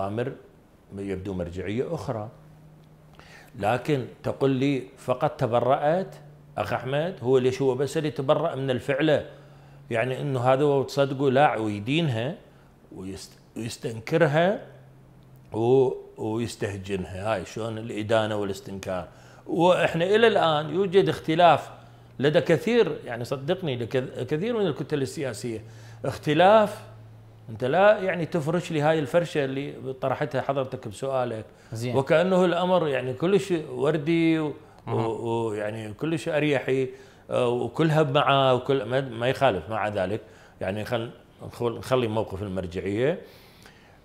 أوامر يبدو مرجعية أخرى لكن تقول لي فقط تبرأت أخ أحمد هو ليش هو بس اللي تبرأ من الفعلة يعني أنه هذا هو تصدقوا لا ويدينها ويستنكرها ويستهجنها هاي شلون الإدانة والاستنكار وإحنا إلى الآن يوجد اختلاف لدى كثير يعني صدقني كثير من الكتل السياسية اختلاف انت لا يعني تفرش لي هاي الفرشه اللي طرحتها حضرتك بسؤالك زين. وكانه الامر يعني كلش وردي ويعني كلش اريحي آه، وكلها معاه وكل ما يخالف مع ذلك يعني خل نخلي موقف المرجعيه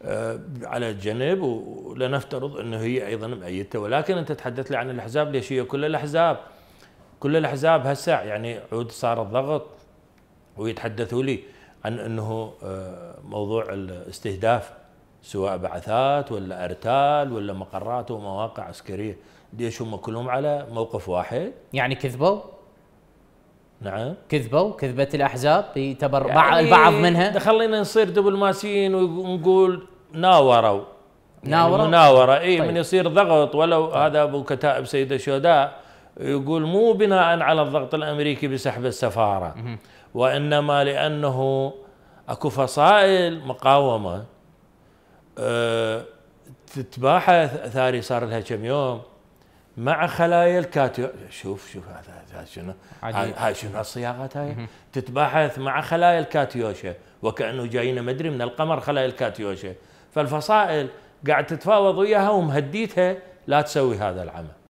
آه، على جنب ولنفترض انه هي ايضا مأيدته ولكن انت تحدثت لي عن الاحزاب ليش هي كل الاحزاب كل الاحزاب هسه يعني عود صار الضغط ويتحدثوا لي عن انه آه، موضوع الاستهداف سواء بعثات ولا ارتال ولا مقرات ومواقع عسكريه ليش هم كلهم على موقف واحد يعني كذبوا نعم كذبوا كذبه الاحزاب يعتبر يعني البعض منها خلينا نصير دبلوماسيين ونقول ناوروا ناورة يعني مناورة اي طيب. من يصير ضغط ولو طيب. هذا ابو كتائب سيد الشهداء يقول مو بناء على الضغط الامريكي بسحب السفاره وانما لانه اكو فصائل مقاومه آه، تتباحث ثاري صار لها كم يوم مع خلايا الكاتيو شوف شوف هذا شنو هاي شنو الصياغات هاي تتباحث مع خلايا الكاتيوشا وكانه جاينا ادري من القمر خلايا الكاتيوشا فالفصائل قاعد تتفاوض وياها ومهديتها لا تسوي هذا العمل